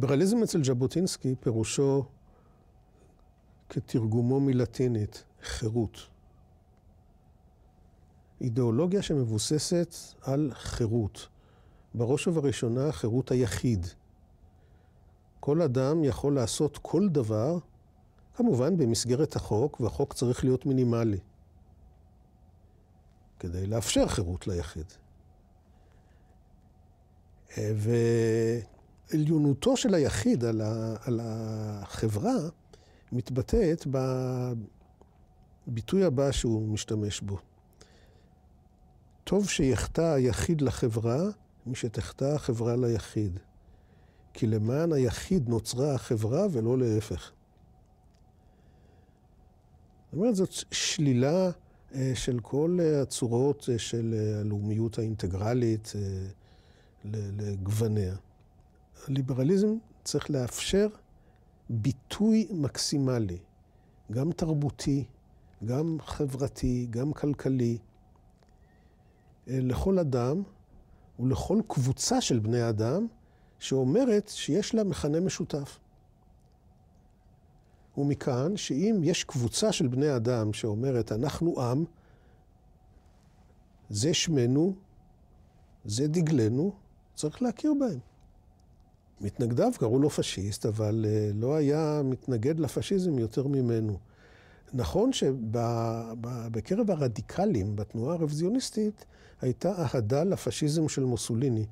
ליברליזם אצל ז'בוטינסקי פירושו כתרגומו מלטינית, חירות. אידיאולוגיה שמבוססת על חירות. בראש ובראשונה חירות היחיד. כל אדם יכול לעשות כל דבר, כמובן במסגרת החוק, והחוק צריך להיות מינימלי, כדי לאפשר חירות ליחיד. ו... עליונותו של היחיד על, ה, על החברה מתבטאת בביטוי הבא שהוא משתמש בו. טוב שיחטא היחיד לחברה, משתחטא החברה ליחיד. כי למען היחיד נוצרה החברה ולא להפך. זאת אומרת, זאת שלילה אה, של כל אה, הצורות אה, של הלאומיות האינטגרלית לגווניה. הליברליזם צריך לאפשר ביטוי מקסימלי, גם תרבותי, גם חברתי, גם כלכלי, אה, לכל אדם ולכל קבוצה של בני אדם שאומרת שיש לה מכנה משותף. ומכאן שאם יש קבוצה של בני אדם שאומרת אנחנו עם, זה שמנו, זה דגלנו, צריך להכיר בהם. מתנגדיו קראו לו פשיסט, אבל אה, לא היה מתנגד לפשיזם יותר ממנו. נכון שבקרב הרדיקלים, בתנועה הרוויזיוניסטית, הייתה אהדה לפשיזם של מוסוליני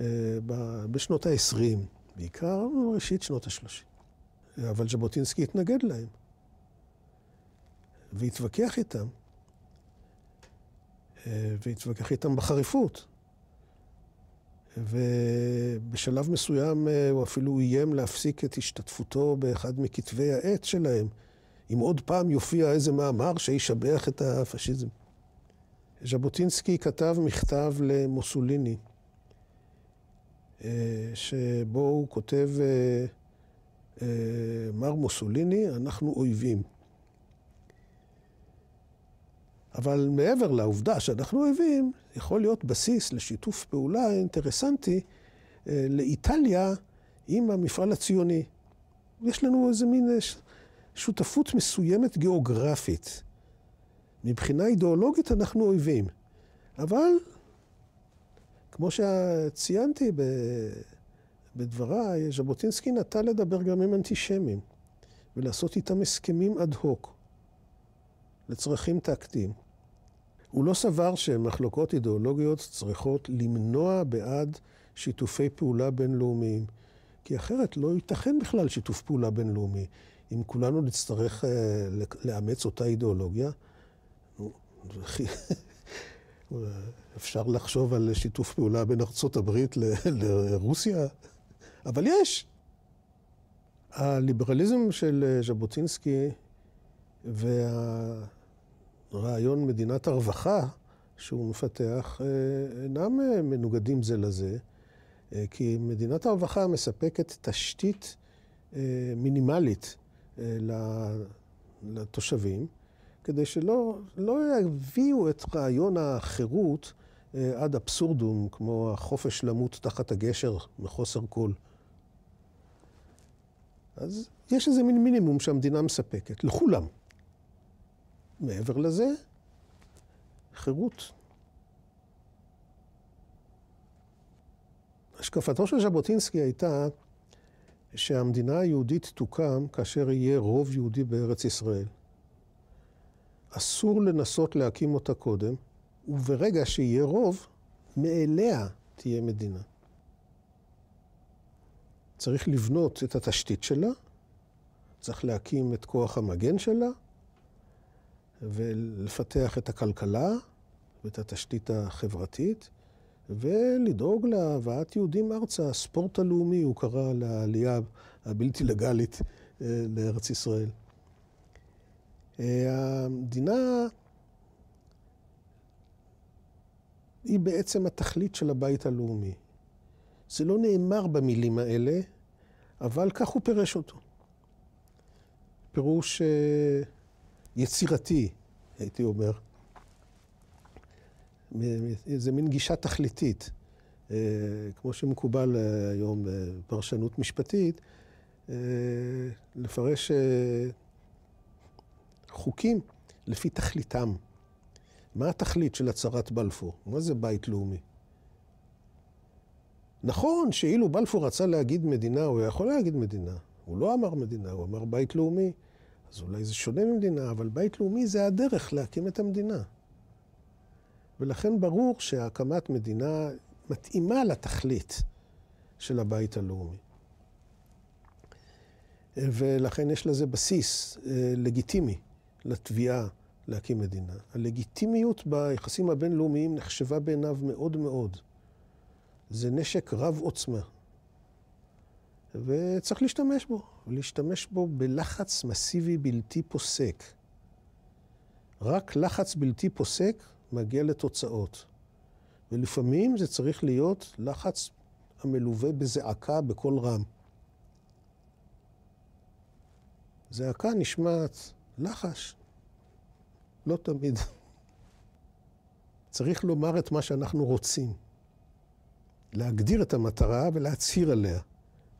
אה, בשנות ה-20, בעיקר ראשית שנות ה-30. אבל ז'בוטינסקי התנגד להם והתווכח איתם, אה, והתווכח איתם בחריפות. ובשלב מסוים אה, הוא אפילו איים להפסיק את השתתפותו באחד מכתבי העת שלהם, אם עוד פעם יופיע איזה מאמר שישבח את הפשיזם. ז'בוטינסקי כתב מכתב למוסוליני, אה, שבו הוא כותב, אה, מר מוסוליני, אנחנו אויבים. אבל מעבר לעובדה שאנחנו אוהבים, יכול להיות בסיס לשיתוף פעולה אינטרסנטי אה, לאיטליה עם המפעל הציוני. יש לנו איזה מין אה, שותפות מסוימת גיאוגרפית. מבחינה אידיאולוגית אנחנו אויבים, אבל כמו שציינתי ב... בדבריי, ז'בוטינסקי נטה לדבר גם עם אנטישמים ולעשות איתם הסכמים אד הוק. לצרכים טקטיים. הוא לא סבר שמחלוקות אידיאולוגיות צריכות למנוע בעד שיתופי פעולה בינלאומיים, כי אחרת לא ייתכן בכלל שיתוף פעולה בינלאומי. אם כולנו נצטרך אה, לאמץ אותה אידיאולוגיה, אפשר לחשוב על שיתוף פעולה בין ארצות הברית לרוסיה, אבל יש. הליברליזם של אה, ז'בוטינסקי וה... רעיון מדינת הרווחה שהוא מפתח אה, אינם אה, מנוגדים זה לזה, אה, כי מדינת הרווחה מספקת תשתית מינימלית לתושבים, כדי שלא לא יביאו את רעיון החירות עד אבסורדום, כמו החופש למות תחת הגשר מחוסר כל. אז יש איזה מין מינימום שהמדינה מספקת, לכולם. מעבר לזה, חירות. השקפתו של ז'בוטינסקי הייתה שהמדינה היהודית תוקם כאשר יהיה רוב יהודי בארץ ישראל. אסור לנסות להקים אותה קודם, וברגע שיהיה רוב, מאליה תהיה מדינה. צריך לבנות את התשתית שלה, צריך להקים את כוח המגן שלה, ולפתח את הכלכלה ואת התשתית החברתית, ולדאוג להבאת יהודים ארצה. הספורט הלאומי, הוא קרא לעלייה הבלתי לגלית אה, לארץ ישראל. אה, המדינה היא בעצם התכלית של הבית הלאומי. זה לא נאמר במילים האלה, אבל כך הוא פירש אותו. פירוש אה, יצירתי, הייתי אומר. זה מין גישה תכליתית. אה, כמו שמקובל אה, היום בפרשנות אה, משפטית, לפרש חוקים לפי תכליתם. מה התכלית של הצהרת בלפור? מה זה בית לאומי? נכון שאילו בלפור רצה להגיד מדינה, הוא יכול להגיד מדינה. הוא לא אמר מדינה, הוא אמר בית לאומי. אז אולי זה שונה ממדינה, אבל בית לאומי זה הדרך להקים את המדינה. ולכן ברור שהקמת מדינה מתאימה לתכלית של הבית הלאומי. ולכן יש לזה בסיס אה, לגיטימי לתביעה להקים מדינה. הלגיטימיות ביחסים הבינלאומיים נחשבה בעיניו מאוד מאוד. זה נשק רב עוצמה. וצריך להשתמש בו, להשתמש בו בלחץ מסיבי בלתי פוסק. רק לחץ בלתי פוסק מגיע לתוצאות. ולפעמים זה צריך להיות לחץ המלווה בזעקה בקול רם. זעקה נשמעת לחש, לא תמיד. צריך לומר את מה שאנחנו רוצים, להגדיר את המטרה ולהצהיר עליה.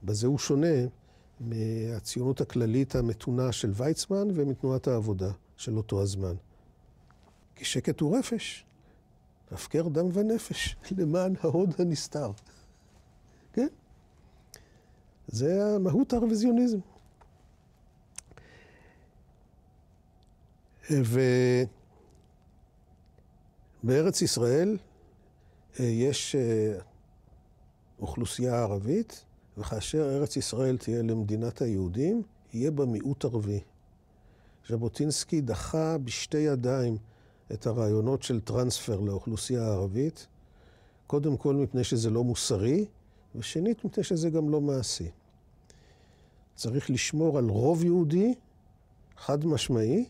בזה הוא שונה מהציונות הכללית המתונה של ויצמן ומתנועת העבודה של אותו הזמן. כי שקט הוא רפש, הפקר דם ונפש למען ההוד הנסתר. כן? זה המהות הרוויזיוניזם. ובארץ ישראל אה, יש אה, אוכלוסייה ערבית, וכאשר ארץ ישראל תהיה למדינת היהודים, יהיה בה מיעוט ערבי. ז'בוטינסקי דחה בשתי ידיים את הרעיונות של טרנספר לאוכלוסייה הערבית, קודם כל מפני שזה לא מוסרי, ושנית מפני שזה גם לא מעשי. צריך לשמור על רוב יהודי, חד משמעי,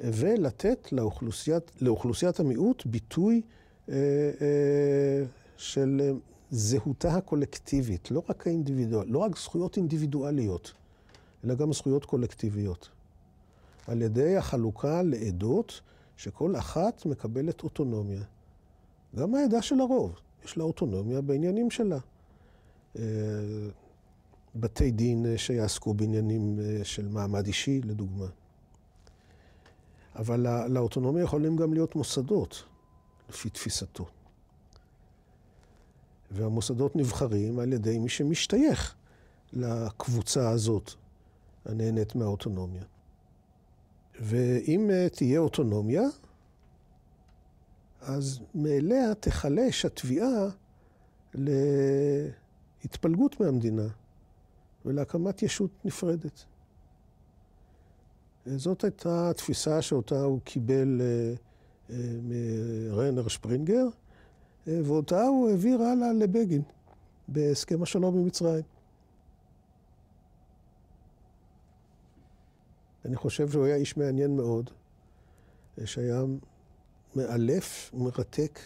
ולתת לאוכלוסיית, לאוכלוסיית המיעוט ביטוי אה, אה, של אה, זהותה הקולקטיבית, לא רק האינדיבידואל, לא רק זכויות אינדיבידואליות, אלא גם זכויות קולקטיביות. על ידי החלוקה לעדות שכל אחת מקבלת אוטונומיה. גם העדה של הרוב, יש לה אוטונומיה בעניינים שלה. אה, בתי דין אה, שיעסקו בעניינים אה, של מעמד אישי, לדוגמה. אבל לאוטונומיה יכולים גם להיות מוסדות, לפי תפיסתו. והמוסדות נבחרים על ידי מי שמשתייך לקבוצה הזאת הנהנית מהאוטונומיה. ואם אה, תהיה אוטונומיה, אז מאליה תחלש התביעה להתפלגות מהמדינה ולהקמת ישות נפרדת. זאת הייתה התפיסה שאותה הוא קיבל אה, אה, מרנר שפרינגר, ואותה הוא העביר הלאה לבגין בהסכם השלום עם מצרים. אני חושב שהוא היה איש מעניין מאוד, שהיה מאלף, ומרתק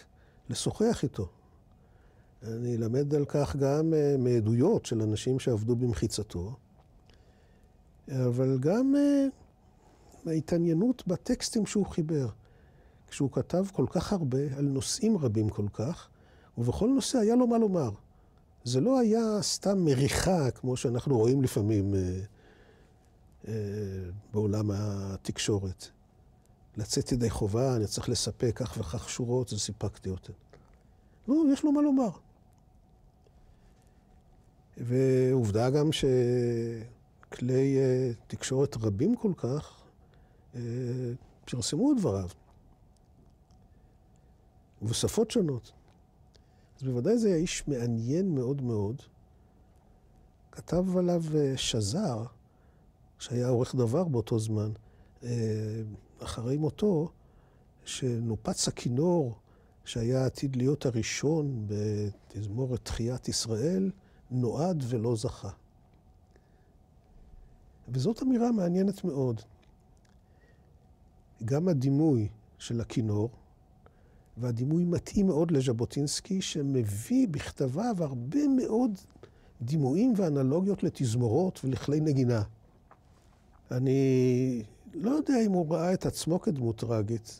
לשוחח איתו. אני אלמד על כך גם אה, מעדויות של אנשים שעבדו במחיצתו, אבל גם אה, מההתעניינות בטקסטים שהוא חיבר. כשהוא כתב כל כך הרבה על נושאים רבים כל כך, ובכל נושא היה לו מה לומר. זה לא היה סתם מריחה, כמו שאנחנו רואים לפעמים אה, אה, בעולם התקשורת. לצאת ידי חובה, אני צריך לספק כך וכך שורות, זה סיפקתי אותן. לא, יש לו מה לומר. ועובדה גם שכלי אה, תקשורת רבים כל כך אה, פרסמו את דבריו. ובשפות שונות. אז בוודאי זה היה איש מעניין מאוד מאוד. כתב עליו אה, שזר, שהיה עורך דבר באותו זמן, אה, אחרי מותו, שנופץ הכינור שהיה עתיד להיות הראשון בתזמורת תחיית ישראל, נועד ולא זכה. וזאת אמירה מעניינת מאוד. גם הדימוי של הכינור, והדימוי מתאים מאוד לז'בוטינסקי, שמביא בכתביו הרבה מאוד דימויים ואנלוגיות לתזמורות ולכלי נגינה. אני לא יודע אם הוא ראה את עצמו כדמות טראגית.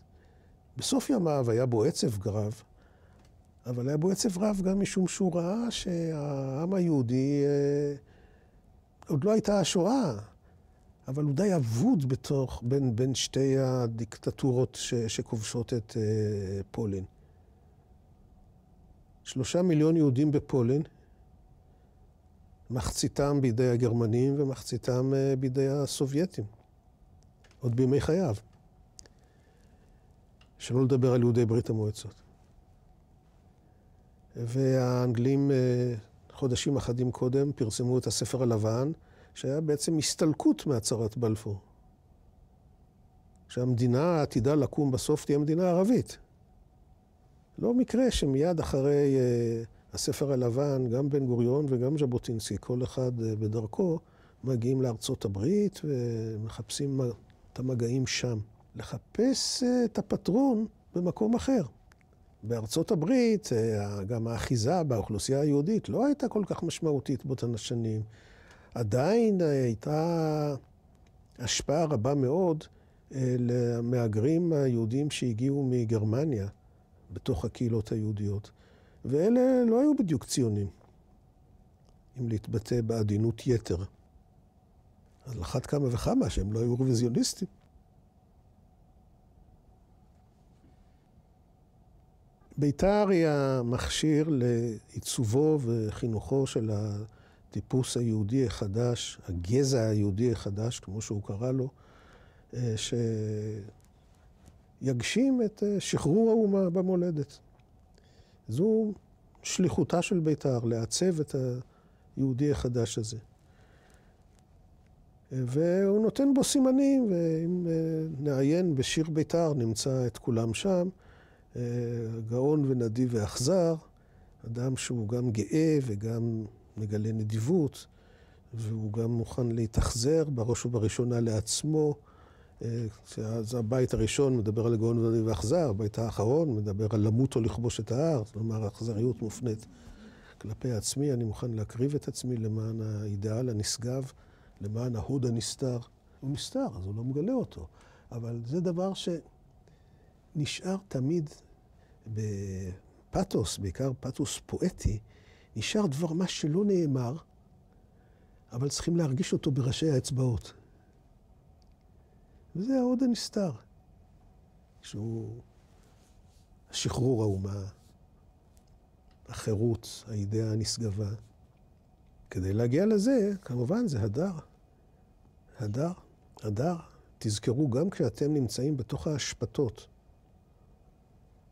בסוף ימיו היה בו עצב גרב, אבל היה בו עצב רב גם משום שהוא ראה שהעם היהודי, אה, עוד לא הייתה השואה. אבל הוא די אבוד בתוך, בין, בין שתי הדיקטטורות ש, שכובשות את אה, פולין. שלושה מיליון יהודים בפולין, מחציתם בידי הגרמנים ומחציתם אה, בידי הסובייטים, עוד בימי חייו. שלא לדבר על יהודי ברית המועצות. והאנגלים אה, חודשים אחדים קודם פרסמו את הספר הלבן, שהיה בעצם הסתלקות מהצהרת בלפור. שהמדינה העתידה לקום בסוף תהיה מדינה ערבית. לא מקרה שמיד אחרי uh, הספר הלבן, גם בן גוריון וגם ז'בוטינסקי, כל אחד uh, בדרכו, מגיעים לארצות הברית ומחפשים את המגעים שם. לחפש uh, את הפטרון במקום אחר. בארצות הברית, uh, גם האחיזה באוכלוסייה היהודית לא הייתה כל כך משמעותית באותן השנים. עדיין אה, הייתה השפעה רבה מאוד אה, למהגרים היהודים שהגיעו מגרמניה בתוך הקהילות היהודיות, ואלה לא היו בדיוק ציונים, אם להתבטא בעדינות יתר. על אחת כמה וכמה שהם לא היו רוויזיוניסטים. בית"ר היא המכשיר לעיצובו וחינוכו של ה... הטיפוס היהודי החדש, הגזע היהודי החדש, כמו שהוא קרא לו, אה, שיגשים את אה, שחרור האומה במולדת. זו שליחותה של בית"ר, לעצב את היהודי החדש הזה. אה, והוא נותן בו סימנים, ואם נעיין בשיר בית"ר, נמצא את כולם שם. גאון ונדיב ואכזר, אדם שהוא גם גאה וגם מגלה נדיבות, והוא גם מוכן להתאכזר בראש ובראשונה לעצמו. אה, אז הבית הראשון מדבר על הגאון ודדי ואכזר, הבית האחרון מדבר על למות או לכבוש את ההר, כלומר האכזריות מופנית כלפי עצמי, אני מוכן להקריב את עצמי למען האידאל הנשגב, למען ההוד הנסתר. הוא נסתר, אז הוא לא מגלה אותו, אבל זה דבר שנשאר תמיד בפתוס, בעיקר פתוס פואטי, נשאר דבר מה שלא נאמר, אבל צריכים להרגיש אותו בראשי האצבעות. וזה העוד הנסתר, שהוא השחרור האומה, החירות, האידאה הנשגבה. כדי להגיע לזה, כמובן, זה הדר. הדר, הדר. תזכרו, גם כשאתם נמצאים בתוך האשפתות,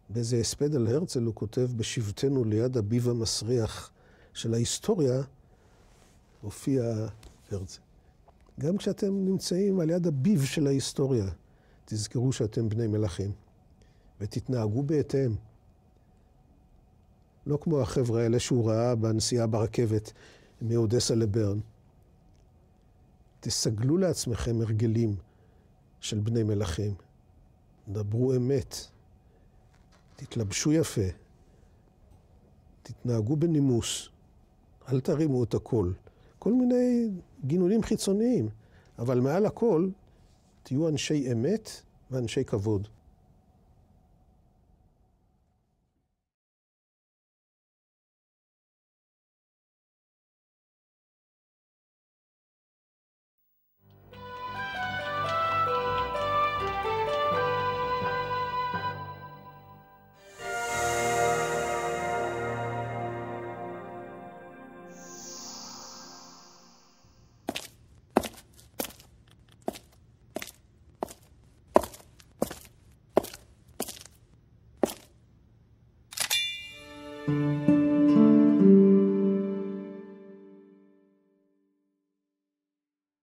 באיזה הספד על הרצל הוא כותב, בשבטנו ליד הביב המסריח, של ההיסטוריה הופיע הרצל. גם כשאתם נמצאים על יד הביב של ההיסטוריה, תזכרו שאתם בני מלכים, ותתנהגו בהתאם. לא כמו החבר'ה האלה שהוא ראה בנסיעה ברכבת מאודסה לברן. תסגלו לעצמכם הרגלים של בני מלכים. דברו אמת, תתלבשו יפה, תתנהגו בנימוס. אל תרימו את הקול. כל מיני גינונים חיצוניים, אבל מעל הכל תהיו אנשי אמת ואנשי כבוד.